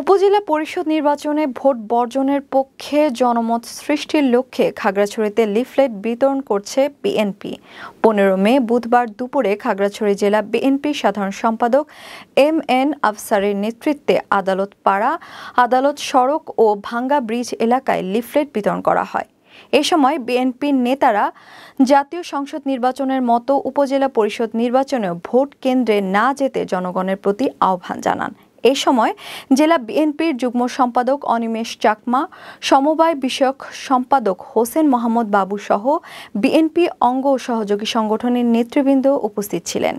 উপজেলা পরিষদ নির্বাচনে ভোট বর্জনের পক্ষে জনমত সৃষ্টির লক্ষ্যে খাগড়াছড়িতে লিফলেট বিতরণ করছে বিএনপি পনেরো মে বুধবার দুপুরে খাগড়াছড়ি জেলা বিএনপি সাধারণ সম্পাদক এম এন আফসারের নেতৃত্বে আদালত পাড়া আদালত সড়ক ও ভাঙ্গা ব্রিজ এলাকায় লিফলেট বিতরণ করা হয় এ সময় বিএনপির নেতারা জাতীয় সংসদ নির্বাচনের মতো উপজেলা পরিষদ নির্বাচনেও ভোট কেন্দ্রে না যেতে জনগণের প্রতি আহ্বান জানান এ সময় জেলা বিএনপির যুগ্ম সম্পাদক অনিমেষ চাকমা সমবায় বিষয়ক সম্পাদক হোসেন মোহাম্মদ বাবু সহ বিএনপি অঙ্গ সহযোগী সংগঠনের নেতৃবৃন্দ উপস্থিত ছিলেন